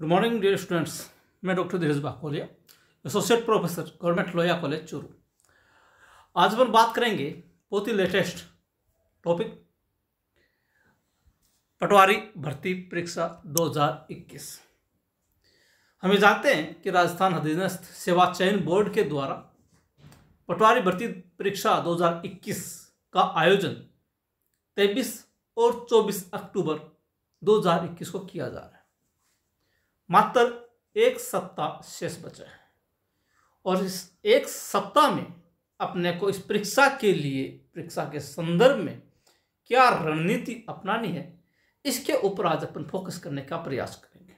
good morning dear students मैं doctor Dheeraj Bakolia associate professor government Lohia college Churu आज अपन बात करेंगे बहुत ही लेटेस्ट टॉपिक पटवारी भर्ती परीक्षा 2021 हमें जानते हैं कि राजस्थान अधीनस्थ सेवा चयन बोर्ड के द्वारा पटवारी भर्ती परीक्षा 2021 का आयोजन तेईस और चौबीस अक्टूबर दो को किया जा रहा है मात्र एक सप्ताह शेष बचा है और इस एक सप्ताह में अपने को इस परीक्षा के लिए परीक्षा के संदर्भ में क्या रणनीति अपनानी है इसके ऊपर आज अपन फोकस करने का प्रयास करेंगे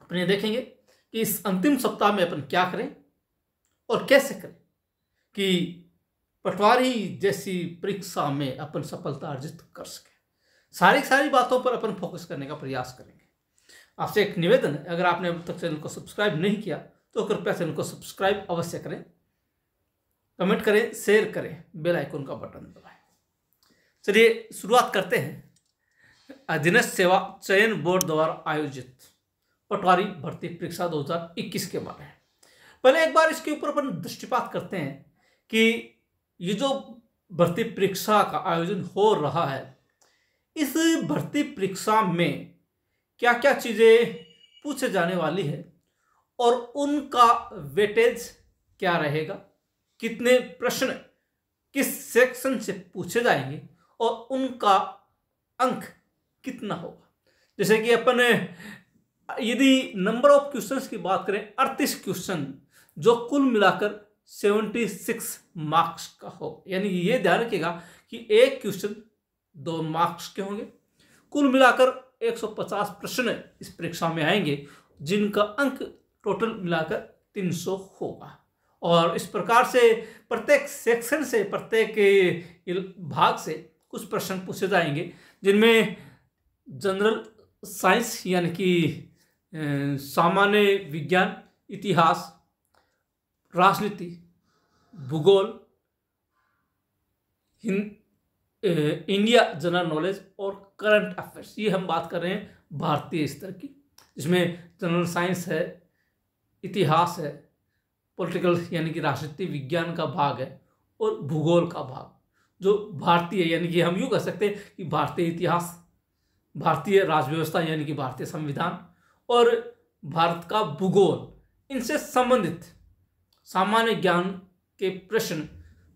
अपने ये देखेंगे कि इस अंतिम सप्ताह में अपन क्या करें और कैसे करें कि पटवारी जैसी परीक्षा में अपन सफलता अर्जित कर सकें सारी सारी बातों पर अपन फोकस करने का प्रयास करें आपसे एक निवेदन है अगर आपने अब तक चैनल को सब्सक्राइब नहीं किया तो कृपया चैनल को सब्सक्राइब अवश्य करें कमेंट करें शेयर करें बेल आइकन का बटन दबाएं चलिए शुरुआत करते हैं अधीनस्थ सेवा चयन बोर्ड द्वारा आयोजित पटवारी भर्ती परीक्षा 2021 के बारे में पहले एक बार इसके ऊपर अपन दृष्टिपात करते हैं कि ये जो भर्ती परीक्षा का आयोजन हो रहा है इस भर्ती परीक्षा में क्या क्या चीज़ें पूछे जाने वाली है और उनका वेटेज क्या रहेगा कितने प्रश्न किस सेक्शन से पूछे जाएंगे और उनका अंक कितना होगा जैसे कि अपन यदि नंबर ऑफ क्वेश्चंस की बात करें अड़तीस क्वेश्चन जो कुल मिलाकर सेवेंटी सिक्स मार्क्स का हो यानी ये ध्यान रखिएगा कि एक क्वेश्चन दो मार्क्स के होंगे कुल मिलाकर 150 प्रश्न इस परीक्षा में आएंगे जिनका अंक टोटल मिलाकर 300 होगा और इस प्रकार से प्रत्येक सेक्शन से प्रत्येक भाग से कुछ प्रश्न पूछे जाएंगे जिनमें जनरल साइंस यानी कि सामान्य विज्ञान इतिहास राजनीति भूगोल हिंद इंडिया जनरल नॉलेज और करंट अफेयर्स ये हम बात कर रहे हैं भारतीय स्तर की जिसमें जनरल साइंस है इतिहास है पॉलिटिकल यानी कि राजनीति विज्ञान का भाग है और भूगोल का भाग जो भारतीय यानी कि हम यूँ कह सकते हैं कि भारतीय इतिहास भारतीय राजव्यवस्था यानी कि भारतीय संविधान और भारत का भूगोल इनसे संबंधित सामान्य ज्ञान के प्रश्न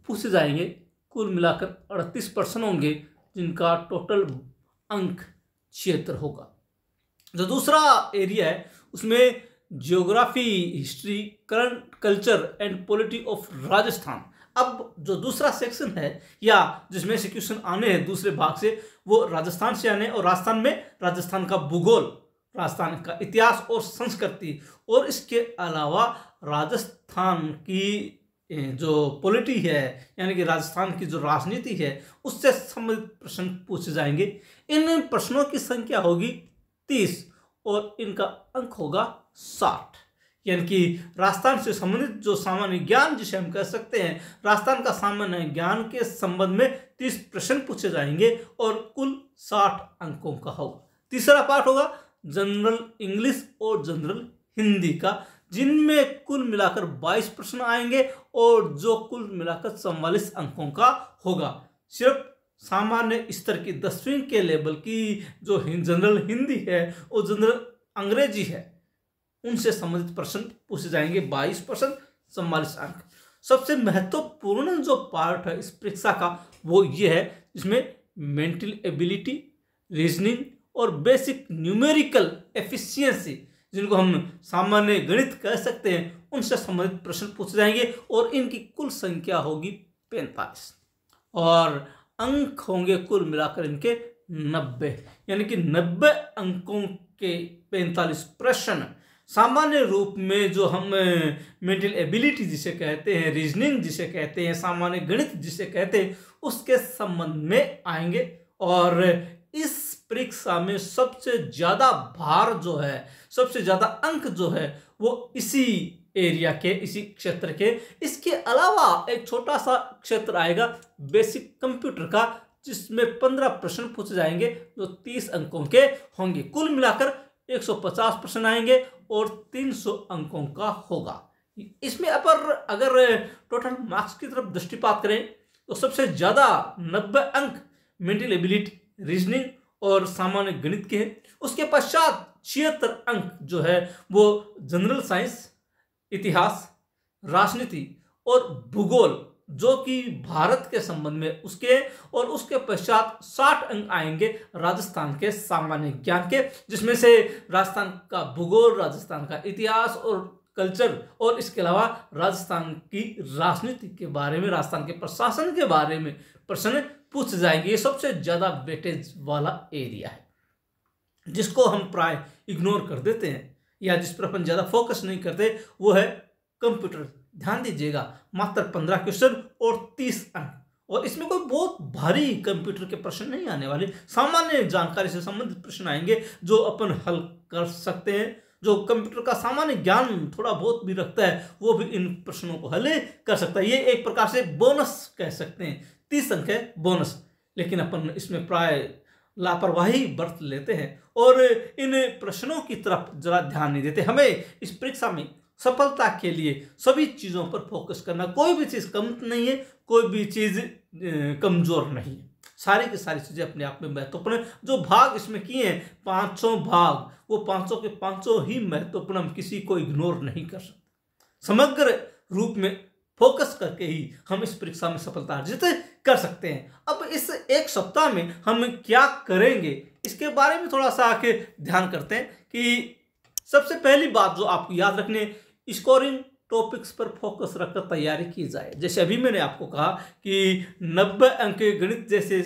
पूछे जाएंगे कुल मिलाकर अड़तीस पर्सन होंगे जिनका टोटल अंक छिहत्तर होगा जो दूसरा एरिया है उसमें geography history current culture and polity of Rajasthan अब जो दूसरा सेक्शन है या जिसमें से क्वेश्चन आने हैं दूसरे भाग से वो राजस्थान से आने और राजस्थान में राजस्थान का भूगोल राजस्थान का इतिहास और संस्कृति और इसके अलावा राजस्थान की जो पॉलिटी है यानी कि राजस्थान की जो राजनीति है उससे संबंधित प्रश्न पूछे जाएंगे इन प्रश्नों की संख्या होगी तीस और इनका अंक होगा साठ यानी कि राजस्थान से संबंधित जो सामान्य ज्ञान जिसे हम कह सकते हैं राजस्थान का सामान्य ज्ञान के संबंध में तीस प्रश्न पूछे जाएंगे और कुल साठ अंकों का होगा तीसरा पार्ट होगा जनरल इंग्लिश और जनरल हिंदी का जिनमें कुल मिलाकर 22 प्रश्न आएंगे और जो कुल मिलाकर चौवालीस अंकों का होगा सिर्फ सामान्य स्तर की दसवीं के लेवल की जो जनरल हिंदी है और जनरल अंग्रेजी है उनसे संबंधित प्रश्न पूछे जाएंगे बाईस प्रश्न चौवालीस अंक सबसे महत्वपूर्ण जो पार्ट है इस परीक्षा का वो ये है जिसमें मेंटल एबिलिटी रीजनिंग और बेसिक न्यूमेरिकल एफिशिएंसी जिनको हम सामान्य गणित कह सकते हैं उनसे संबंधित प्रश्न पूछे जाएंगे और इनकी कुल संख्या होगी पैंतालीस और अंक होंगे कुल मिलाकर इनके नब्बे यानी कि नब्बे अंकों के पैंतालीस प्रश्न सामान्य रूप में जो हम मेंटल एबिलिटी जिसे कहते हैं रीजनिंग जिसे कहते हैं सामान्य गणित जिसे कहते हैं उसके संबंध में आएंगे और इस परीक्षा में सबसे ज़्यादा भार जो है सबसे ज़्यादा अंक जो है वो इसी एरिया के इसी क्षेत्र के इसके अलावा एक छोटा सा क्षेत्र आएगा बेसिक कंप्यूटर का जिसमें पंद्रह प्रश्न पूछे जाएंगे जो तीस अंकों के होंगे कुल मिलाकर एक सौ पचास प्रश्न आएंगे और तीन सौ अंकों का होगा इसमें अपर अगर टोटल मार्क्स की तरफ दृष्टिपात करें तो सबसे ज़्यादा नब्बे अंक मेंटल एबिलिटी रीजनिंग और सामान्य गणित के हैं उसके पश्चात छिहत्तर अंक जो है वो जनरल साइंस इतिहास राजनीति और भूगोल जो कि भारत के संबंध में उसके और उसके पश्चात 60 अंक आएंगे राजस्थान के सामान्य ज्ञान के जिसमें से राजस्थान का भूगोल राजस्थान का इतिहास और कल्चर और इसके अलावा राजस्थान की राजनीति के बारे में राजस्थान के प्रशासन के बारे में प्रश्न पूछ जाएंगे ये सबसे ज़्यादा वेटेज वाला एरिया है जिसको हम प्राय इग्नोर कर देते हैं या जिस पर अपन ज़्यादा फोकस नहीं करते वो है कंप्यूटर ध्यान दीजिएगा मात्र पंद्रह क्वेश्चन और तीस अंक और इसमें कोई बहुत भारी कंप्यूटर के प्रश्न नहीं आने वाले सामान्य जानकारी से संबंधित प्रश्न आएंगे जो अपन हल कर सकते हैं जो कंप्यूटर का सामान्य ज्ञान थोड़ा बहुत भी रखता है वो भी इन प्रश्नों को हल कर सकता है ये एक प्रकार से बोनस कह सकते हैं तीस अंक है बोनस लेकिन अपन इसमें प्राय लापरवाही बरत लेते हैं और इन प्रश्नों की तरफ जरा ध्यान नहीं देते हमें इस परीक्षा में सफलता के लिए सभी चीज़ों पर फोकस करना कोई भी चीज़ कम नहीं है कोई भी चीज़ कमज़ोर नहीं है सारी की सारी चीज़ें अपने आप में महत्वपूर्ण जो भाग इसमें किए हैं पाँचों भाग वो पाँचों के पाँचों ही महत्वपूर्ण हम किसी को इग्नोर नहीं कर सकते समग्र रूप में फोकस करके ही हम इस परीक्षा में सफलता अर्जित कर सकते हैं अब इस एक सप्ताह में हम क्या करेंगे इसके बारे में थोड़ा सा आके ध्यान करते हैं कि सबसे पहली बात जो आपको याद रखने स्कोरिंग टॉपिक्स पर फोकस रखकर तैयारी की जाए जैसे अभी मैंने आपको कहा कि नब्बे अंक गणित जैसे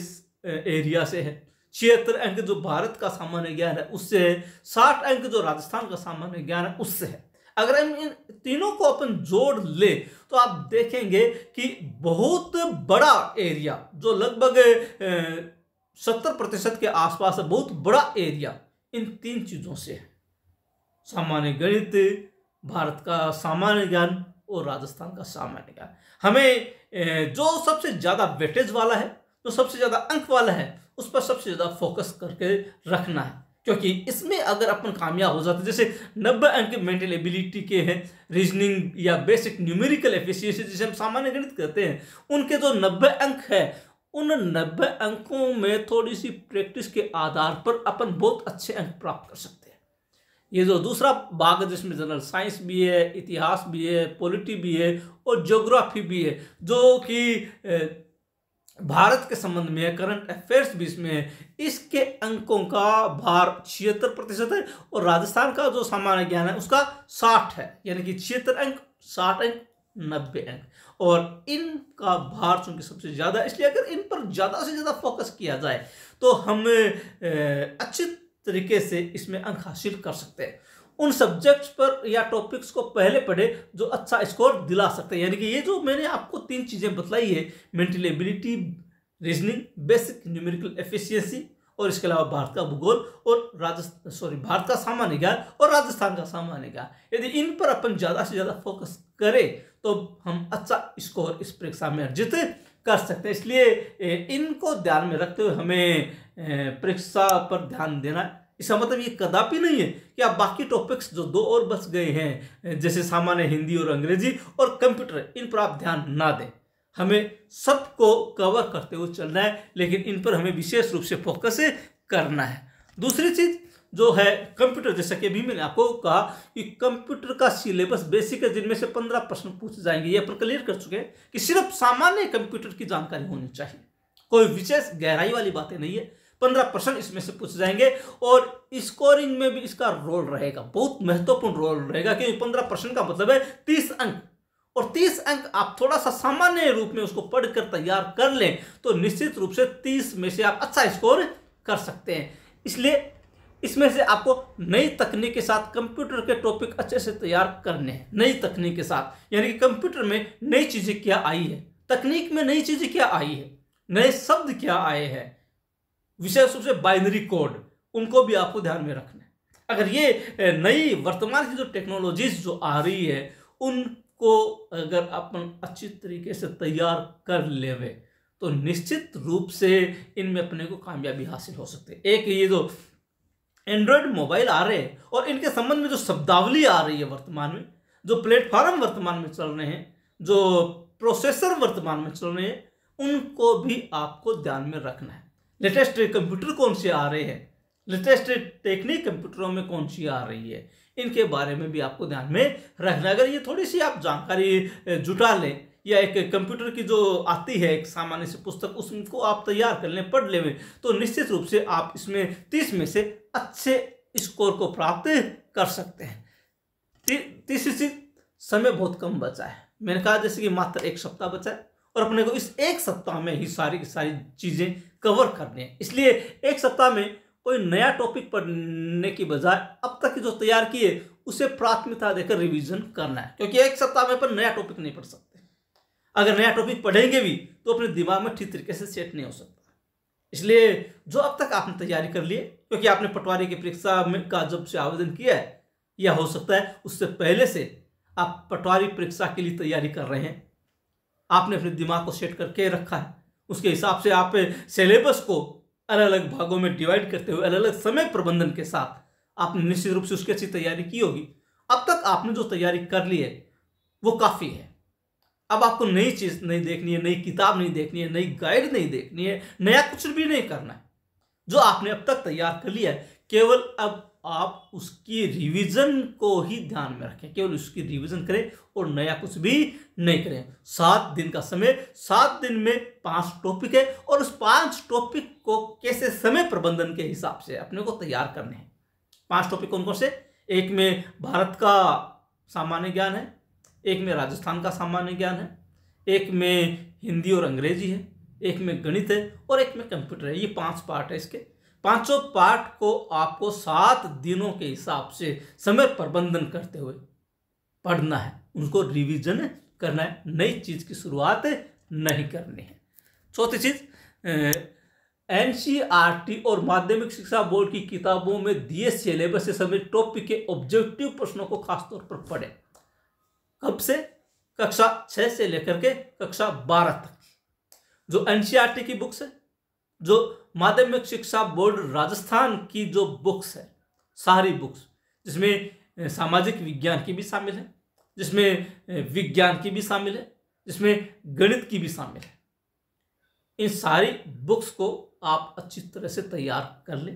एरिया से है छिहत्तर अंक जो भारत का सामान्य ज्ञान है उससे है साठ अंक जो राजस्थान का सामान्य ज्ञान है उससे है अगर हम इन तीनों को अपन जोड़ ले तो आप देखेंगे कि बहुत बड़ा एरिया जो लगभग सत्तर प्रतिशत के आसपास बहुत बड़ा एरिया इन तीन चीज़ों से है सामान्य गणित भारत का सामान्य ज्ञान और राजस्थान का सामान्य ज्ञान हमें जो सबसे ज़्यादा वेटेज वाला है जो सबसे ज़्यादा अंक वाला है उस पर सबसे ज़्यादा फोकस करके रखना है क्योंकि इसमें अगर अपन कामयाब हो जाते जैसे नब्बे अंक मेंटल एबिलिटी के हैं रीजनिंग या बेसिक न्यूमेरिकल एफिशिएंसी जिसे हम सामान्य गणित कहते हैं उनके जो नब्बे अंक है उन नब्बे अंकों में थोड़ी सी प्रैक्टिस के आधार पर अपन बहुत अच्छे अंक प्राप्त कर सकते हैं ये जो दूसरा भाग है जिसमें जनरल साइंस भी है इतिहास भी है पॉलिटी भी है और ज्योग्राफी भी है जो कि भारत के संबंध में करंट अफेयर्स भी इसमें है इसके अंकों का भार छिहत्तर प्रतिशत है और राजस्थान का जो सामान्य ज्ञान है उसका साठ है यानी कि छिहत्तर अंक साठ अंक नब्बे अंक और इनका भार चूंकि सबसे ज़्यादा इसलिए अगर इन पर ज़्यादा से ज़्यादा फोकस किया जाए तो हम अच्छे तरीके से इसमें अंक हासिल कर सकते हैं उन सब्जेक्ट्स पर या टॉपिक्स को पहले पढ़े जो अच्छा स्कोर दिला सकते हैं यानी कि ये जो मैंने आपको तीन चीज़ें बतलाई है mental ability reasoning basic numerical efficiency और इसके अलावा भारत का भूगोल और राजस्थान सॉरी भारत का सामान्य ज्ञान और राजस्थान का सामान्य ज्ञान यदि इन पर अपन ज़्यादा से ज़्यादा फोकस करें तो हम अच्छा स्कोर इस परीक्षा में अर्जित कर सकते हैं इसलिए इनको ध्यान में रखते हुए हमें परीक्षा पर ध्यान देना इसका मतलब ये कदापि नहीं है कि आप बाकी टॉपिक्स जो दो और बच गए हैं जैसे सामान्य हिंदी और अंग्रेजी और कंप्यूटर इन पर आप ध्यान ना दें हमें सबको कवर करते हुए चलना है लेकिन इन पर हमें विशेष रूप से फोकस करना है दूसरी चीज़ जो है कंप्यूटर जैसा कि अभी मैंने आपको कहा कि कंप्यूटर का सिलेबस बेसिक है जिनमें से पंद्रह प्रश्न पूछे जाएंगे ये अपन क्लियर कर चुके हैं कि सिर्फ सामान्य कंप्यूटर की जानकारी होनी चाहिए कोई विशेष गहराई वाली बातें नहीं है पंद्रह परसेंट इसमें से पूछ जाएंगे और स्कोरिंग में भी इसका रोल रहेगा बहुत महत्वपूर्ण रोल रहेगा क्योंकि पंद्रह परसेंट का मतलब है तीस अंक और तीस अंक आप थोड़ा सा सामान्य रूप में उसको पढ़कर तैयार कर लें तो निश्चित रूप से तीस में से आप अच्छा स्कोर कर सकते हैं इसलिए इसमें से आपको नई तकनीक के साथ कंप्यूटर के टॉपिक अच्छे से तैयार करने हैं नई तकनीक के साथ यानी कि कंप्यूटर में नई चीज़ें क्या आई है तकनीक में नई चीज़ें क्या आई है नए शब्द क्या आए हैं विशेष रूप से बाइनरी कोड उनको भी आपको ध्यान में रखना है अगर ये नई वर्तमान की जो टेक्नोलॉजीज जो आ रही है उनको अगर अपन अच्छी तरीके से तैयार कर लेवे तो निश्चित रूप से इनमें अपने को कामयाबी हासिल हो सकती है एक ये जो एंड्रॉयड मोबाइल आ रहे हैं और इनके संबंध में जो शब्दावली आ रही है वर्तमान में जो प्लेटफॉर्म वर्तमान में चल रहे हैं जो प्रोसेसर वर्तमान में चल रहे हैं उनको भी आपको ध्यान में रखना है लेटेस्ट कंप्यूटर कौन से आ रहे हैं लेटेस्ट टेक्निक कंप्यूटरों में कौन सी आ रही है इनके बारे में भी आपको ध्यान में रखना अगर ये थोड़ी सी आप जानकारी जुटा लें या एक कंप्यूटर की जो आती है एक सामान्य से पुस्तक उसको आप तैयार कर लें पढ़ लें तो निश्चित रूप से आप इसमें तीस में से अच्छे स्कोर को प्राप्त कर सकते हैं तीसरी चीज समय बहुत कम बचा है मैंने कहा जैसे कि मात्र एक सप्ताह बचा है और अपने को इस एक सप्ताह में ही सारी की सारी चीज़ें कवर करने हैं इसलिए एक सप्ताह में कोई नया टॉपिक पढ़ने की बजाय अब तक जो तैयार किए उसे प्राथमिकता देकर रिवीजन करना है क्योंकि एक सप्ताह में अपन नया टॉपिक नहीं पढ़ सकते अगर नया टॉपिक पढ़ेंगे भी तो अपने दिमाग में ठीक तरीके से सेट नहीं हो सकता इसलिए जो अब तक आपने तैयारी कर ली क्योंकि आपने पटवारी की परीक्षा में का जब से आवेदन किया है या हो सकता है उससे पहले से आप पटवारी परीक्षा के लिए तैयारी कर रहे हैं आपने अपने दिमाग को सेट करके रखा है उसके हिसाब से आप सिलेबस को अलग अलग भागों में डिवाइड करते हुए अलग अलग समय प्रबंधन के साथ आपने निश्चित रूप से उसकी अच्छी तैयारी की होगी अब तक आपने जो तैयारी कर ली है वो काफ़ी है अब आपको नई चीज़ नहीं देखनी है नई किताब नहीं देखनी है नई गाइड नहीं देखनी है नया कुछ भी नहीं करना है जो आपने अब तक तैयार कर लिया है केवल अब आप उसकी रिवीजन को ही ध्यान में रखें केवल उसकी रिवीजन करें और नया कुछ भी नहीं करें सात दिन का समय सात दिन में पांच टॉपिक है और उस पांच टॉपिक को कैसे समय प्रबंधन के हिसाब से अपने को तैयार करने हैं पांच टॉपिक कौन कौन से एक में भारत का सामान्य ज्ञान है एक में राजस्थान का सामान्य ज्ञान है एक में हिंदी और अंग्रेजी है एक में गणित है और एक में कंप्यूटर है ये पांच पार्ट है इसके पांचों पाठ को आपको सात दिनों के हिसाब से समय प्रबंधन करते हुए पढ़ना है उनको रिवीजन करना है नई चीज़ की शुरुआत नहीं करनी है चौथी चीज़ एन e और माध्यमिक शिक्षा बोर्ड की किताबों में दिए सिलेबस से सभी टॉपिक के ऑब्जेक्टिव प्रश्नों को खासतौर पर पढ़े कब से कक्षा छः से लेकर के कक्षा बारह तक जो एनसीईआरटी e की बुक्स है जो माध्यमिक शिक्षा बोर्ड राजस्थान की जो बुक्स है सारी बुक्स जिसमें सामाजिक विज्ञान की भी शामिल है जिसमें विज्ञान की भी शामिल है जिसमें गणित की भी शामिल है इन सारी बुक्स को आप अच्छी तरह से तैयार कर लें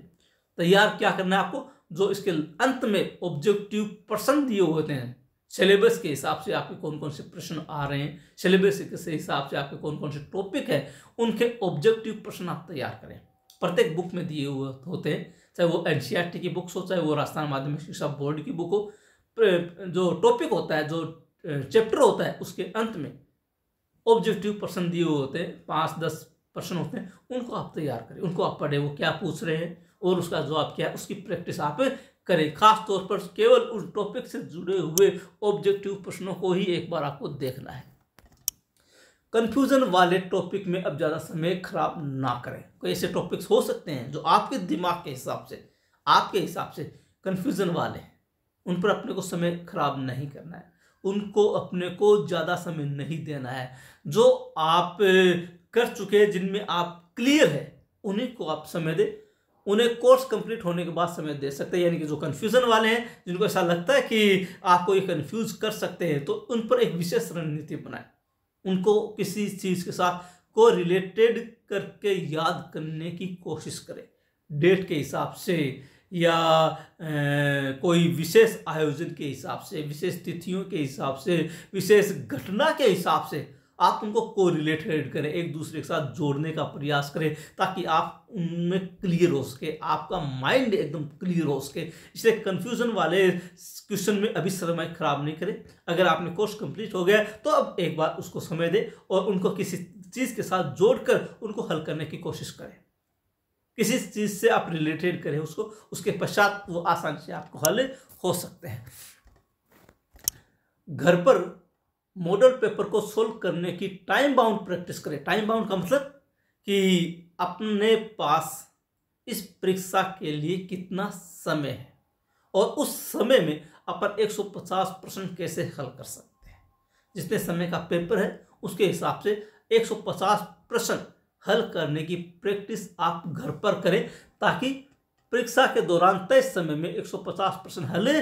तैयार क्या करना है आपको जो इसके अंत में ऑब्जेक्टिव पर्सन दिए होते हैं सिलेबस के हिसाब से आपके कौन कौन से प्रश्न आ रहे हैं सिलेबस के हिसाब से आपके कौन कौन से टॉपिक है उनके ऑब्जेक्टिव प्रश्न आप तैयार करें प्रत्येक बुक में दिए हुए होते हैं चाहे वो एन की बुक्स हो चाहे वो राजस्थान माध्यमिक शिक्षा बोर्ड की बुक हो जो टॉपिक होता है जो चैप्टर होता है उसके अंत में ऑब्जेक्टिव प्रश्न दिए हुए होते हैं पाँच दस प्रश्न होते हैं उनको आप तैयार करें उनको आप पढ़ें वो क्या पूछ रहे हैं और उसका जवाब क्या है उसकी प्रैक्टिस आप करें खास तौर पर केवल उस टॉपिक से जुड़े हुए ऑब्जेक्टिव प्रश्नों को ही एक बार आपको देखना है कन्फ्यूज़न वाले टॉपिक में अब ज़्यादा समय खराब ना करें कोई ऐसे टॉपिक्स हो सकते हैं जो आपके दिमाग के हिसाब से आपके हिसाब से कन्फ्यूज़न वाले हैं उन पर अपने को समय खराब नहीं करना है उनको अपने को ज़्यादा समय नहीं देना है जो आप कर चुके हैं जिनमें आप क्लियर है उन्हीं को आप समय दें उन्हें कोर्स कंप्लीट होने के बाद समय दे सकते हैं यानी कि जो कन्फ्यूज़न वाले हैं जिनको ऐसा लगता है कि आपको ये कन्फ्यूज़ कर सकते हैं तो उन पर एक विशेष रणनीति बनाएं उनको किसी चीज़ के साथ को रिलेटेड करके याद करने की कोशिश करें डेट के हिसाब से या ए, कोई विशेष आयोजन के हिसाब से विशेष तिथियों के हिसाब से विशेष घटना के हिसाब से आप उनको को रिलेटेड करें एक दूसरे के साथ जोड़ने का प्रयास करें ताकि आप उनमें क्लियर हो सके आपका माइंड एकदम क्लियर हो सके इसलिए कन्फ्यूजन वाले क्वेश्चन में अभी समय खराब नहीं करें अगर आपने कोर्स कंप्लीट हो गया तो अब एक बार उसको समय दें और उनको किसी चीज़ के साथ जोड़कर उनको हल करने की कोशिश करें किसी चीज़ से आप रिलेटेड करें उसको उसके पश्चात वो आसानी से आपको हल हो सकते हैं घर पर मॉडल पेपर को सोल्व करने की टाइम बाउंड प्रैक्टिस करें टाइम बाउंड का मतलब कि अपने पास इस परीक्षा के लिए कितना समय है और उस समय में अपन 150 प्रश्न कैसे हल कर सकते हैं जितने समय का पेपर है उसके हिसाब से 150 प्रश्न हल करने की प्रैक्टिस आप घर पर करें ताकि परीक्षा के दौरान तय समय में 150 प्रश्न हल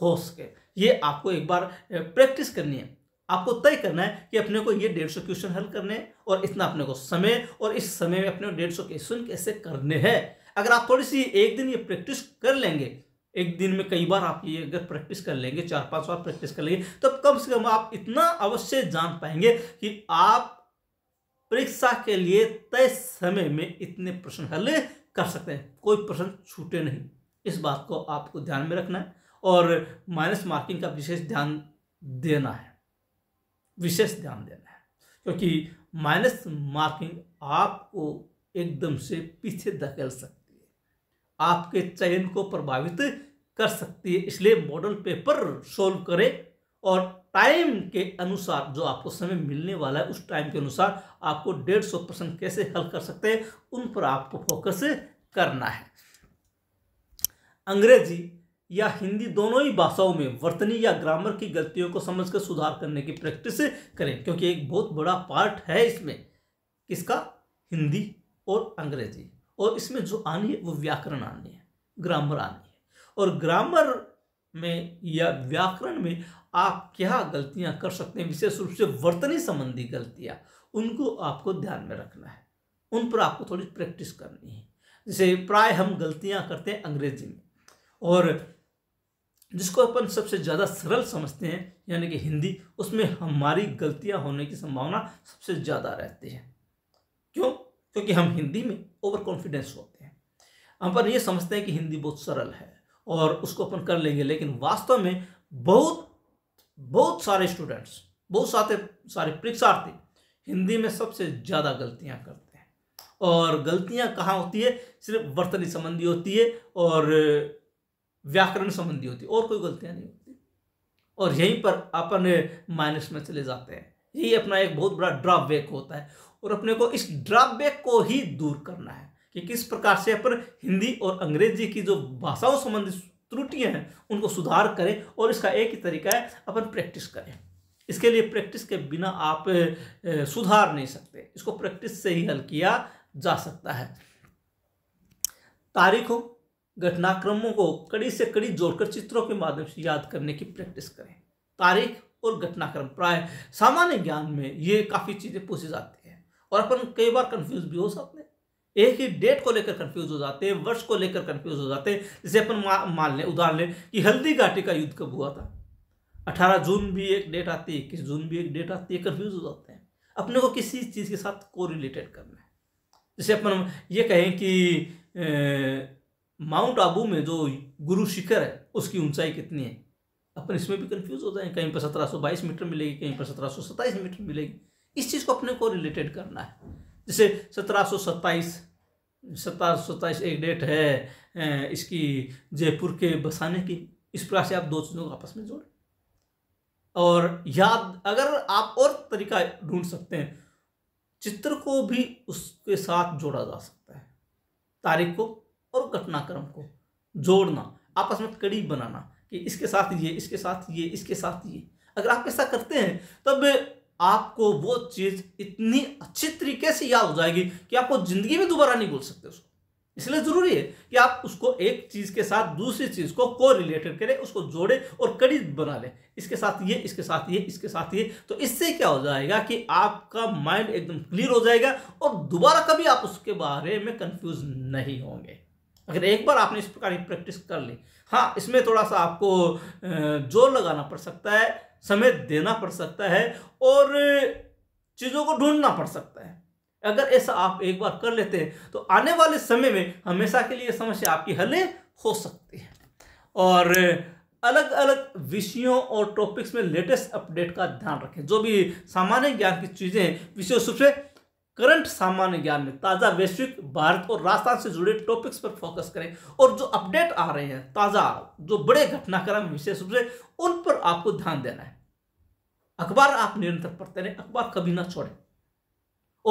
हो सके ये आपको एक बार प्रैक्टिस करनी है आपको तय करना है कि अपने को ये डेढ़ सौ क्वेश्चन हल करने और इतना अपने को समय और इस समय में अपने डेढ़ सौ क्वेश्चन कैसे करने हैं अगर आप थोड़ी सी एक दिन ये प्रैक्टिस कर लेंगे एक दिन में कई बार आप ये अगर प्रैक्टिस कर लेंगे चार पांच बार प्रैक्टिस कर लेंगे तब तो कम से कम आप इतना अवश्य जान पाएंगे कि आप परीक्षा के लिए तय समय में इतने प्रश्न हल कर सकते हैं कोई प्रश्न छूटे नहीं इस बात को आपको ध्यान में रखना है और माइनस मार्किंग का विशेष ध्यान देना है विशेष ध्यान देना है क्योंकि माइनस मार्किंग आपको एकदम से पीछे धकेल सकती है आपके चयन को प्रभावित कर सकती है इसलिए मॉडल पेपर सोल्व करें और टाइम के अनुसार जो आपको समय मिलने वाला है उस टाइम के अनुसार आपको डेढ़ सौ परसेंट कैसे हल कर सकते हैं उन पर आपको फोकस करना है अंग्रेजी या हिंदी दोनों ही भाषाओं में वर्तनी या ग्रामर की गलतियों को समझकर सुधार करने की प्रैक्टिस करें क्योंकि एक बहुत बड़ा पार्ट है इसमें किसका हिंदी और अंग्रेजी और इसमें जो आनी है वो व्याकरण आनी है ग्रामर आनी है और ग्रामर में या व्याकरण में आप क्या गलतियां कर सकते हैं विशेष रूप से वर्तनी संबंधी गलतियां उनको आपको ध्यान में रखना है उन पर आपको थोड़ी प्रैक्टिस करनी है जैसे प्राय हम गलतियां करते हैं अंग्रेजी में और जिसको अपन सबसे ज़्यादा सरल समझते हैं यानी कि हिंदी उसमें हमारी गलतियाँ होने की संभावना सबसे ज़्यादा रहती है क्यों क्योंकि हम हिंदी में ओवर कॉन्फिडेंस होते हैं हम पर यह समझते हैं कि हिंदी बहुत सरल है और उसको अपन कर लेंगे लेकिन वास्तव में बहुत बहुत सारे स्टूडेंट्स बहुत सारे सारे परीक्षार्थी हिंदी में सबसे ज़्यादा गलतियाँ करते हैं और गलतियाँ कहाँ होती है सिर्फ वर्तनी संबंधी होती है और व्याकरण संबंधी होती और कोई गलतियाँ नहीं होती और यहीं पर अपन माइनस में चले जाते हैं यही अपना एक बहुत बड़ा ड्रॉबैक होता है और अपने को इस ड्रॉबैक को ही दूर करना है कि किस प्रकार से अपन हिंदी और अंग्रेजी की जो भाषाओं संबंधी त्रुटियां हैं उनको सुधार करें और इसका एक ही तरीका है अपन प्रैक्टिस करें इसके लिए प्रैक्टिस के बिना आप सुधार नहीं सकते इसको प्रैक्टिस से ही हल किया जा सकता है तारीखों घटनाक्रमों को कड़ी से कड़ी जोड़कर चित्रों के माध्यम से याद करने की प्रैक्टिस करें तारीख और घटनाक्रम प्राय सामान्य ज्ञान में ये काफ़ी चीज़ें पूछी जाती हैं और अपन कई बार कन्फ्यूज़ भी हो सकते हैं एक ही डेट को लेकर कंफ्यूज हो जाते हैं वर्ष को लेकर कंफ्यूज हो जाते हैं जिसे अपन मा, मान लें उदाहरण लें कि हल्दी घाटी का युद्ध कब हुआ था अठारह जून भी एक डेट आती है इक्कीस जून भी एक डेट आती है कंफ्यूज हो जाते हैं अपने को किसी चीज़ के साथ को रिलेटेड करना है जैसे अपन ये कहें कि माउंट आबू में जो गुरु शिखर है उसकी ऊंचाई कितनी है अपन इसमें भी कंफ्यूज हो जाए कहीं पर सत्रह सौ बाईस मीटर मिलेगी कहीं पर सत्रह सौ सत्ताईस मीटर मिलेगी इस चीज़ को अपने को रिलेटेड करना है जैसे सत्रह सौ सत्ताईस सत्रह सौ सत्ताईस एक डेट है इसकी जयपुर के बसाने की इस प्रकार से आप दो चीज़ों को आपस में जोड़ें और याद अगर आप और तरीका ढूंढ सकते हैं चित्र को भी उसके साथ जोड़ा जा सकता है तारीख को और घटनाक्रम को जोड़ना आपस में कड़ी बनाना कि इसके साथ ये इसके साथ ये इसके साथ ये अगर आप ऐसा करते हैं तब आपको वो चीज़ इतनी अच्छी तरीके से याद हो जाएगी कि आपको ज़िंदगी में दोबारा नहीं भूल सकते उसको इसलिए ज़रूरी है कि आप उसको एक चीज़ के साथ दूसरी चीज़ को को रिलेटेड करें उसको जोड़े और कड़ी बना लें इसके साथ ये इसके साथ ये इसके साथ ये तो इससे क्या हो जाएगा कि आपका माइंड एकदम क्लियर हो जाएगा और दोबारा कभी आप उसके बारे में कंफ्यूज नहीं होंगे अगर एक बार आपने इस प्रकार की प्रैक्टिस कर ली हाँ इसमें थोड़ा सा आपको जोर लगाना पड़ सकता है समय देना पड़ सकता है और चीज़ों को ढूंढना पड़ सकता है अगर ऐसा आप एक बार कर लेते हैं तो आने वाले समय में हमेशा के लिए समस्या आपकी हल हो सकती है और अलग अलग विषयों और टॉपिक्स में लेटेस्ट अपडेट का ध्यान रखें जो भी सामान्य ज्ञान की चीज़ें रूप से करंट सामान्य ज्ञान में ताज़ा वैश्विक भारत और राजस्थान से जुड़े टॉपिक्स पर फोकस करें और जो अपडेट आ रहे हैं ताज़ा जो बड़े घटनाक्रम विशेष रूप से उन पर आपको ध्यान देना है अखबार आप निरंतर पढ़ते रहें अखबार कभी ना छोड़ें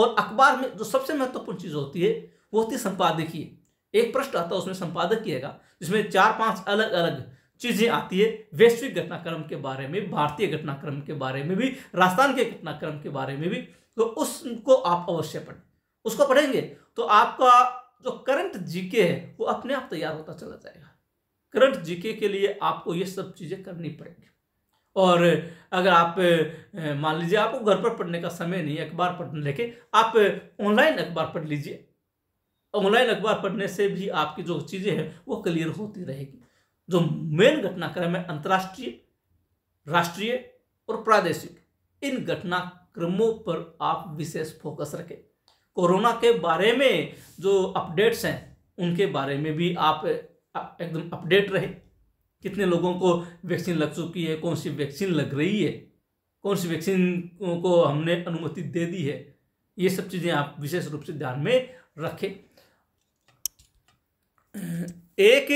और अखबार में जो सबसे महत्वपूर्ण चीज़ होती है वो होती है संपादकीय एक प्रश्न आता है उसमें संपादकीय किएगा जिसमें चार पांच अलग अलग चीज़ें आती है वैश्विक घटनाक्रम के बारे में भारतीय घटनाक्रम के बारे में भी राजस्थान के घटनाक्रम के बारे में भी तो उसको आप अवश्य पढ़ें उसको पढ़ेंगे तो आपका जो करंट जीके है वो अपने आप तैयार होता चला जाएगा करंट जीके के लिए आपको ये सब चीज़ें करनी पड़ेंगी और अगर आप मान लीजिए आपको घर पर पढ़ने का समय नहीं है अखबार पढ़ने लेके आप ऑनलाइन अखबार पढ़ लीजिए ऑनलाइन अखबार पढ़ने से भी आपकी जो चीज़ें हैं वो क्लियर होती रहेगी जो मेन घटनाक्रम है अंतर्राष्ट्रीय राष्ट्रीय और प्रादेशिक इन घटना क्रमों पर आप विशेष फोकस रखें कोरोना के बारे में जो अपडेट्स हैं उनके बारे में भी आप एकदम अपडेट रहे कितने लोगों को वैक्सीन लग चुकी है कौन सी वैक्सीन लग रही है कौन सी वैक्सीन को हमने अनुमति दे दी है ये सब चीज़ें आप विशेष रूप से ध्यान में रखें एक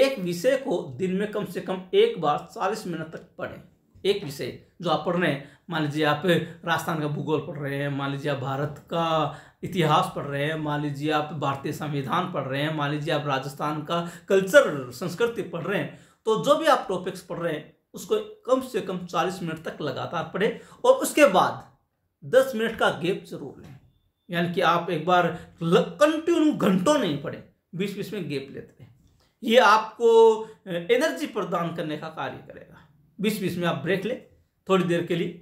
एक विषय को दिन में कम से कम एक बार चालीस मिनट तक पढ़ें एक विषय जो आप पढ़ रहे हैं मान लीजिए आप राजस्थान का भूगोल पढ़ रहे हैं मान लीजिए आप भारत का इतिहास पढ़ रहे हैं मान लीजिए आप भारतीय संविधान पढ़ रहे हैं मान लीजिए आप राजस्थान का कल्चर संस्कृति पढ़ रहे हैं तो जो भी आप टॉपिक्स पढ़ रहे हैं उसको कम से कम चालीस मिनट तक लगातार पढ़ें और उसके बाद दस मिनट का गैप जरूर लें यानी कि आप एक बार कंटिन्यू घंटों नहीं पढ़ें बीच बीच में गैप लेते हैं ये आपको एनर्जी प्रदान करने का कार्य करेगा बीच बीच में आप ब्रेक लें थोड़ी देर के लिए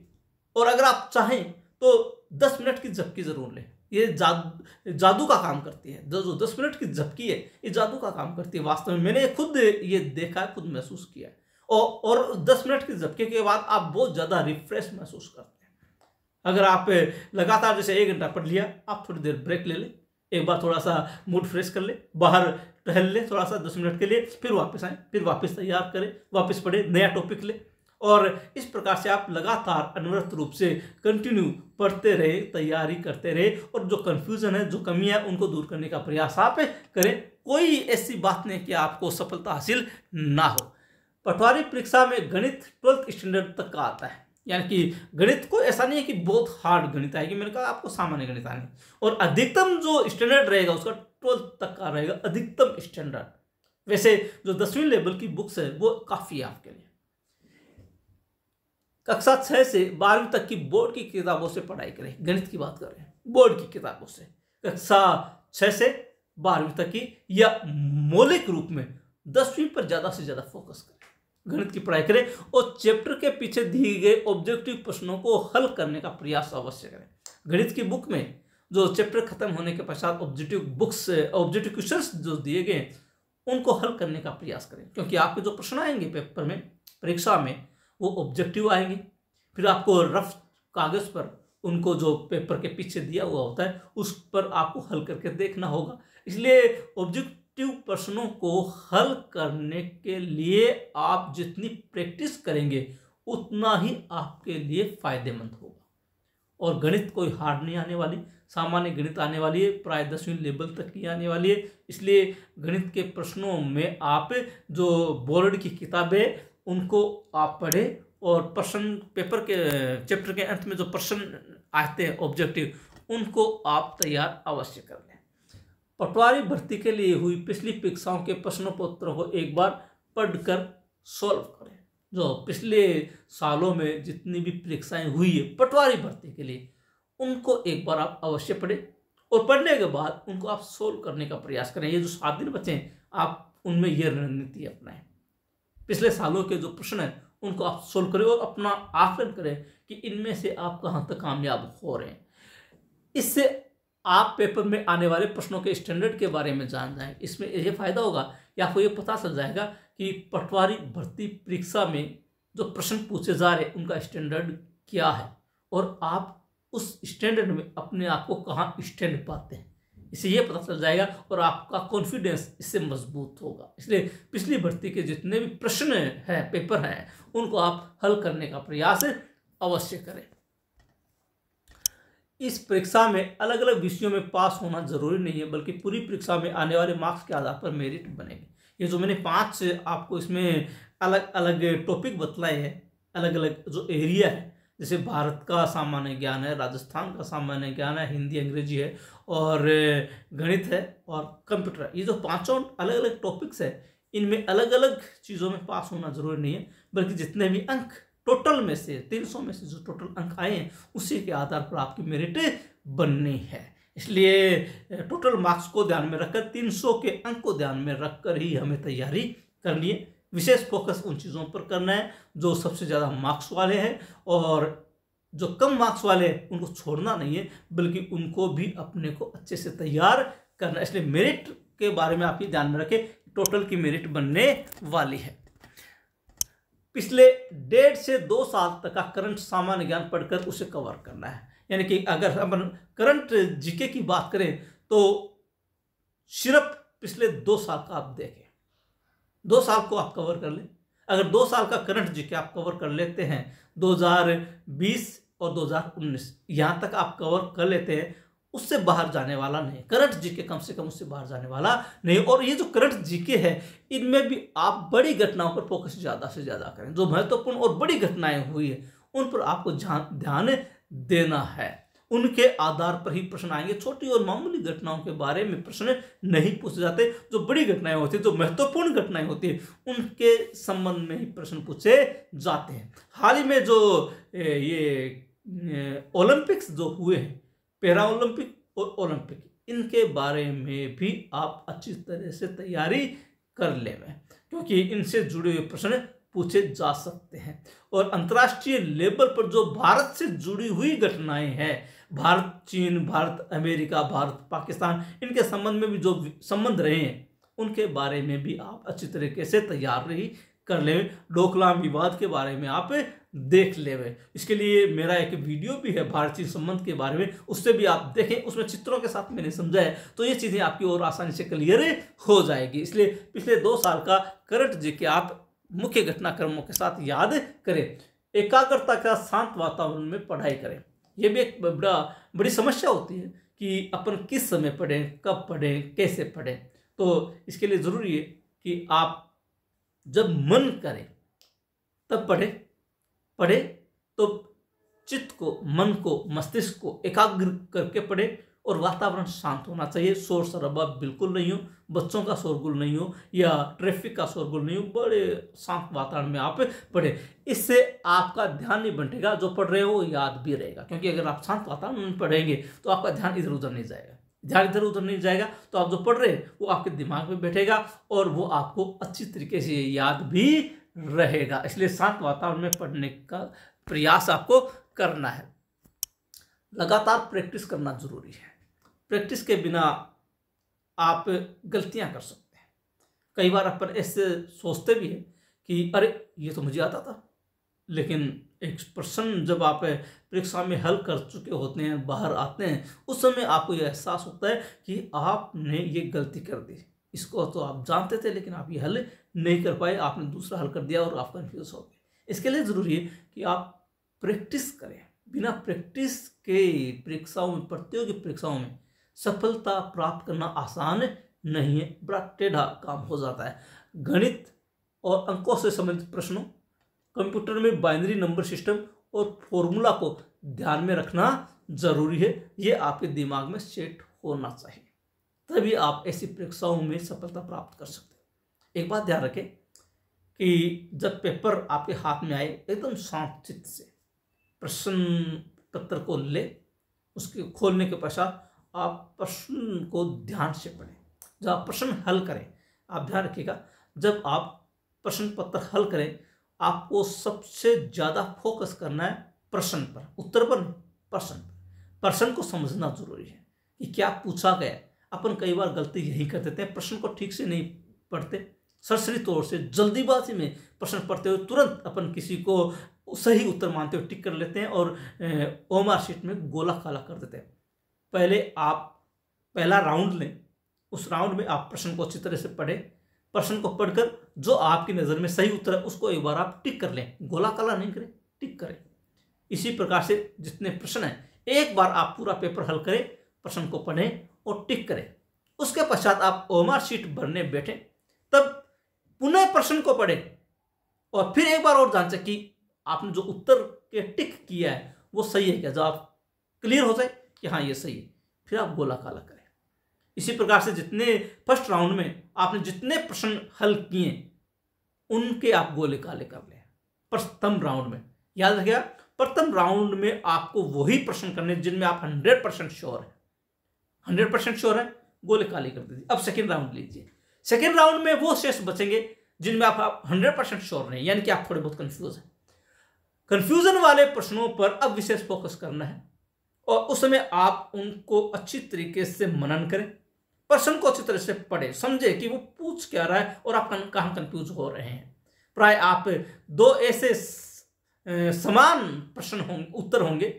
और अगर आप चाहें तो दस मिनट की झपकी ज़रूर लें ये जादू जादू का काम करती है जो दस मिनट की झपकी है ये जादू का काम करती है वास्तव में मैंने खुद ये देखा है खुद महसूस किया है और और दस मिनट की झपके के बाद आप बहुत ज़्यादा रिफ्रेश महसूस करते हैं अगर आप लगातार जैसे एक घंटा पढ़ लिया आप थोड़ी देर ब्रेक ले लें एक बार थोड़ा सा मूड फ्रेश कर ले बाहर टहल ले थोड़ा सा दस मिनट के लिए फिर वापस आए फिर वापस तैयार करें वापस पढ़े नया टॉपिक ले और इस प्रकार से आप लगातार अनवरत रूप से कंटिन्यू पढ़ते रहे तैयारी करते रहे और जो कन्फ्यूज़न है जो कमी है उनको दूर करने का प्रयास आप करें कोई ऐसी बात नहीं कि आपको सफलता हासिल ना हो पटवारी परीक्षा में गणित ट्वेल्थ स्टैंडर्ड तक का आता है यानी कि गणित को ऐसा नहीं है कि बहुत हार्ड गणित आएगी मैंने कहा आपको सामान्य गणित आने और अधिकतम जो स्टैंडर्ड रहेगा उसका ट्वेल्थ तक का रहेगा अधिकतम स्टैंडर्ड वैसे जो दसवीं लेवल की बुक्स है वो काफ़ी है आपके लिए कक्षा छह से बारहवीं तक की बोर्ड की किताबों से पढ़ाई करें गणित की बात कर रहे हैं बोर्ड की किताबों से कक्षा छह से बारहवीं तक की या मौलिक रूप में दसवीं पर ज़्यादा से ज़्यादा फोकस करें गणित की पढ़ाई करें और चैप्टर के पीछे दिए गए ऑब्जेक्टिव प्रश्नों को हल करने का प्रयास अवश्य करें गणित की बुक में जो चैप्टर खत्म होने के पश्चात ऑब्जेक्टिव बुक्स ऑब्जेक्टिव क्वेश्चंस जो दिए गए उनको हल करने का प्रयास करें क्योंकि आपके जो प्रश्न आएंगे पेपर में परीक्षा में वो ऑब्जेक्टिव आएंगे फिर आपको रफ कागज़ पर उनको जो पेपर के पीछे दिया हुआ होता है उस पर आपको हल करके देखना होगा इसलिए ऑब्जेक्ट डिस्क्रिप्टिव प्रश्नों को हल करने के लिए आप जितनी प्रैक्टिस करेंगे उतना ही आपके लिए फायदेमंद होगा और गणित कोई हार्ड नहीं आने वाली सामान्य गणित आने वाली है प्राय दसवीं लेवल तक की आने वाली है इसलिए गणित के प्रश्नों में आप जो बोर्ड की किताबें उनको आप पढ़ें और प्रश्न पेपर के चैप्टर के अंत में जो प्रश्न आते हैं ऑब्जेक्टिव उनको आप तैयार अवश्य कर लें पटवारी भर्ती के लिए हुई पिछली परीक्षाओं के पत्र को एक बार पढ़कर सॉल्व करें जो पिछले सालों में जितनी भी परीक्षाएं हुई है पटवारी भर्ती के लिए उनको एक बार आप अवश्य पढ़ें और पढ़ने के बाद उनको आप सोल्व करने का प्रयास करें ये जो सात दिन बचे हैं आप उनमें ये रणनीति अपनाएं पिछले सालों के जो प्रश्न हैं उनको आप सोल्व करें और अपना आकलन करें कि इनमें से आप कहाँ तक कामयाब हो रहे हैं इससे आप पेपर में आने वाले प्रश्नों के स्टैंडर्ड के बारे में जान जाएं इसमें यह फ़ायदा होगा या आपको ये पता चल जाएगा कि पटवारी भर्ती परीक्षा में जो प्रश्न पूछे जा रहे उनका स्टैंडर्ड क्या है और आप उस स्टैंडर्ड में अपने आप को कहाँ स्टैंड पाते हैं इससे ये पता चल जाएगा और आपका कॉन्फिडेंस इससे मजबूत होगा इसलिए पिछली भर्ती के जितने भी प्रश्न हैं पेपर हैं उनको आप हल करने का प्रयास अवश्य करें इस परीक्षा में अलग अलग विषयों में पास होना जरूरी नहीं है बल्कि पूरी परीक्षा में आने वाले मार्क्स के आधार पर मेरिट बनेंगे ये जो मैंने पांच आपको इसमें अलग अलग टॉपिक बतलाए हैं अलग अलग जो एरिया है जैसे भारत का सामान्य ज्ञान है राजस्थान का सामान्य ज्ञान है हिंदी अंग्रेजी है और गणित है और कंप्यूटर है ये जो पाँचों अलग अलग टॉपिक्स है इनमें अलग अलग चीज़ों में पास होना जरूरी नहीं है बल्कि जितने भी अंक टोटल में से तीन सौ में से जो टोटल अंक आए हैं उसी के आधार पर आपकी मेरिट बननी है इसलिए टोटल मार्क्स को ध्यान में रखकर तीन सौ के अंक को ध्यान में रखकर ही हमें तैयारी करनी है विशेष फोकस उन चीज़ों पर करना है जो सबसे ज़्यादा मार्क्स वाले हैं और जो कम मार्क्स वाले हैं उनको छोड़ना नहीं है बल्कि उनको भी अपने को अच्छे से तैयार करना इसलिए मेरिट के बारे में आप ये ध्यान में रखें टोटल की मेरिट बनने वाली है पिछले डेढ़ से दो साल तक का करंट सामान्य ज्ञान पढ़कर उसे कवर करना है यानी कि अगर अपन करंट जीके की बात करें तो सिर्फ पिछले दो साल का आप देखें दो साल को आप कवर कर लें अगर दो साल का करंट जीके आप कवर कर लेते हैं 2020 और 2019 यहाँ तक आप कवर कर लेते हैं उससे बाहर जाने वाला नहीं करंट जीके कम से कम उससे बाहर जाने वाला नहीं और ये जो करंट जीके है इनमें भी आप बड़ी घटनाओं पर फोकस ज़्यादा से ज़्यादा करें जो महत्वपूर्ण और बड़ी घटनाएं हुई है उन पर आपको ध्यान देना है उनके आधार पर ही प्रश्न आएंगे छोटी और मामूली घटनाओं के बारे में प्रश्न नहीं पूछे जाते जो बड़ी घटनाएं होती है जो महत्वपूर्ण घटनाएं होती है उनके संबंध में ही प्रश्न पूछे जाते हैं हाल ही में जो ये ओलंपिक्स जो हुए हैं पैरा ओलंपिक और ओलंपिक इनके बारे में भी आप अच्छी तरह से तैयारी कर ले क्योंकि इनसे जुड़े हुए प्रश्न पूछे जा सकते हैं और अंतर्राष्ट्रीय लेवल पर जो भारत से जुड़ी हुई घटनाएं हैं भारत चीन भारत अमेरिका भारत पाकिस्तान इनके संबंध में भी जो संबंध रहे हैं उनके बारे में भी आप अच्छी तरीके से तैयार रही कर लें डोकलाम विवाद के बारे में आप देख लेवे इसके लिए मेरा एक वीडियो भी है भारतीय संबंध के बारे में उससे भी आप देखें उसमें चित्रों के साथ मैंने समझाया तो ये चीज़ें आपकी और आसानी से क्लियर हो जाएगी इसलिए पिछले दो साल का करंट जी के आप मुख्य घटनाक्रमों के साथ याद करें एकाग्रता का शांत वातावरण में पढ़ाई करें यह भी एक बड़ा बड़ी समस्या होती है कि अपन किस समय पढ़ें कब पढ़ें कैसे पढ़ें तो इसके लिए ज़रूरी है कि आप जब मन करें तब पढ़ें पढ़े तो चित्त को मन को मस्तिष्क को एकाग्र करके पढ़े और वातावरण शांत होना चाहिए शोर शराबा बिल्कुल नहीं हो बच्चों का शोरगुल नहीं हो या ट्रैफिक का शोरगुल नहीं हो बड़े शांत वातावरण में आप पढ़े इससे आपका ध्यान नहीं बंटेगा जो पढ़ रहे हो याद भी रहेगा क्योंकि अगर आप शांत वातावरण में पढ़ेंगे तो आपका ध्यान इधर उधर नहीं जाएगा ध्यान इधर उधर नहीं जाएगा तो आप जो पढ़ रहे हैं वो आपके दिमाग में बैठेगा और वो आपको अच्छी तरीके से याद भी रहेगा इसलिए शांत वातावरण में पढ़ने का प्रयास आपको करना है लगातार प्रैक्टिस करना जरूरी है प्रैक्टिस के बिना आप गलतियां कर सकते हैं कई बार अपन ऐसे सोचते भी हैं कि अरे ये तो मुझे आता था लेकिन एक प्रश्न जब आप परीक्षा में हल कर चुके होते हैं बाहर आते हैं उस समय आपको यह एहसास होता है कि आपने ये गलती कर दी इसको तो आप जानते थे लेकिन आप ये हल नहीं कर पाए आपने दूसरा हल कर दिया और आप कन्फ्यूज हो गए इसके लिए ज़रूरी है कि आप प्रैक्टिस करें बिना प्रैक्टिस के परीक्षाओं में प्रतियोगी परीक्षाओं में सफलता प्राप्त करना आसान नहीं है बड़ा टेढ़ा काम हो जाता है गणित और अंकों से संबंधित प्रश्नों कंप्यूटर में बाइनरी नंबर सिस्टम और फॉर्मूला को ध्यान में रखना ज़रूरी है ये आपके दिमाग में सेट होना चाहिए तभी आप ऐसी परीक्षाओं में सफलता प्राप्त कर सकते हैं एक बात ध्यान रखें कि जब पेपर आपके हाथ में आए एकदम शांत चित्त से प्रश्न पत्र को ले उसके खोलने के पश्चात आप प्रश्न को ध्यान से पढ़ें जब आप प्रश्न हल करें आप ध्यान रखिएगा जब आप प्रश्न पत्र हल करें आपको सबसे ज़्यादा फोकस करना है प्रश्न पर उत्तर पर नहीं प्रश्न पर प्रश्न को समझना जरूरी है कि क्या पूछा गया है अपन कई बार गलती यही कर देते हैं प्रश्न को ठीक से नहीं पढ़ते सरसरी तौर से जल्दीबाजी में प्रश्न पढ़ते हुए तुरंत अपन किसी को सही उत्तर मानते हुए टिक कर लेते हैं और ओमार शीट में गोला काला कर देते हैं पहले आप पहला राउंड लें उस राउंड में आप प्रश्न को अच्छी तरह से पढ़ें प्रश्न को पढ़कर जो आपकी नज़र में सही उत्तर है उसको एक बार आप टिक कर लें गोला काला नहीं करें टिक करें इसी प्रकार से जितने प्रश्न हैं एक बार आप पूरा पेपर हल करें प्रश्न को पढ़ें और टिक करें उसके पश्चात आप ओमार शीट भरने बैठें तब पुनः प्रश्न को पढ़ें और फिर एक बार और जांचें कि आपने जो उत्तर के टिक किया है वो सही है क्या जवाब क्लियर हो जाए कि हाँ ये सही है फिर आप गोला काला करें इसी प्रकार से जितने फर्स्ट राउंड में आपने जितने प्रश्न हल किए उनके आप गोले काले कर लें प्रथम राउंड में याद रखिएगा प्रथम राउंड में आपको वही प्रश्न करने जिनमें आप हंड्रेड परसेंट श्योर हैं हंड्रेड परसेंट श्योर है गोले काले कर दीजिए अब सेकेंड राउंड लीजिए सेकेंड राउंड में वो शेष बचेंगे जिनमें आप हंड्रेड परसेंट श्योर नहीं यानी कि आप थोड़े बहुत कन्फ्यूज हैं कन्फ्यूजन वाले प्रश्नों पर अब विशेष फोकस करना है और उस समय आप उनको अच्छी तरीके से मनन करें प्रश्न को अच्छी तरह से पढ़े समझे कि वो पूछ क्या रहा है और आप कहाँ कंफ्यूज हो रहे हैं प्राय आप दो ऐसे समान प्रश्न होंगे उत्तर होंगे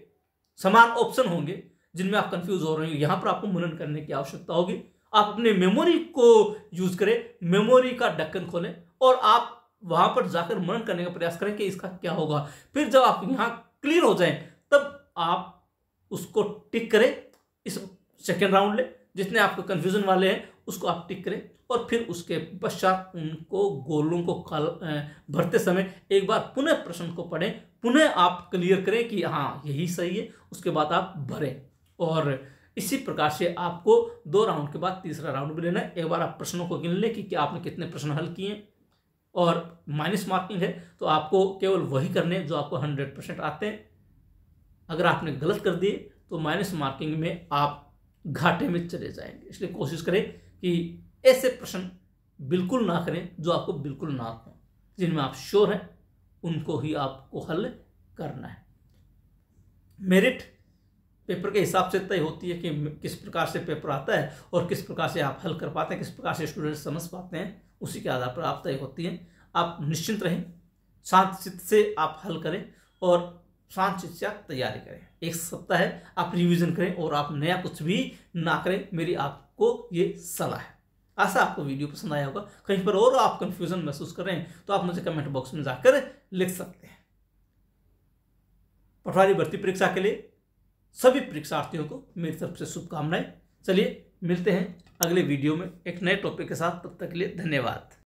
समान ऑप्शन होंगे जिनमें आप कंफ्यूज हो रहे हो यहाँ पर आपको मनन करने की आवश्यकता होगी आप अपने मेमोरी को यूज करें मेमोरी का ढक्कन खोलें और आप वहां पर जाकर मनन करने का प्रयास करें कि इसका क्या होगा फिर जब आप यहाँ क्लियर हो जाए तब आप उसको टिक करें इस सेकेंड राउंड ले जितने आपको कन्फ्यूजन वाले हैं उसको आप टिक करें और फिर उसके पश्चात उनको गोलों को काल भरते समय एक बार पुनः प्रश्न को पढ़ें पुनः आप क्लियर करें कि हाँ यही सही है उसके बाद आप भरें और इसी प्रकार से आपको दो राउंड के बाद तीसरा राउंड भी लेना है एक बार आप प्रश्नों को गिन लें कि क्या आपने कितने प्रश्न हल किए और माइनस मार्किंग है तो आपको केवल वही करने जो आपको हंड्रेड परसेंट आते हैं अगर आपने गलत कर दिए तो माइनस मार्किंग में आप घाटे में चले जाएंगे इसलिए कोशिश करें कि ऐसे प्रश्न बिल्कुल ना करें जो आपको बिल्कुल ना आते जिनमें आप श्योर हैं उनको ही आपको हल करना है मेरिट पेपर के हिसाब से तय होती है कि किस प्रकार से पेपर आता है और किस प्रकार से आप हल कर पाते हैं किस प्रकार से स्टूडेंट समझ पाते हैं उसी के आधार पर आप तय होती हैं आप निश्चिंत रहें शांत चित्त से आप हल करें और शांत चित्त से आप तैयारी करें एक सप्ताह है आप रिवीजन करें और आप नया कुछ भी ना करें मेरी आपको ये सलाह है ऐसा आपको वीडियो पसंद आया होगा कहीं पर और आप कंफ्यूजन महसूस कर रहे हैं तो आप मुझे कमेंट बॉक्स में जाकर लिख सकते हैं पटवारी भर्ती परीक्षा के लिए सभी परीक्षार्थियों को मेरी तरफ से शुभकामनाएं चलिए मिलते हैं अगले वीडियो में एक नए टॉपिक के साथ तब तक के लिए धन्यवाद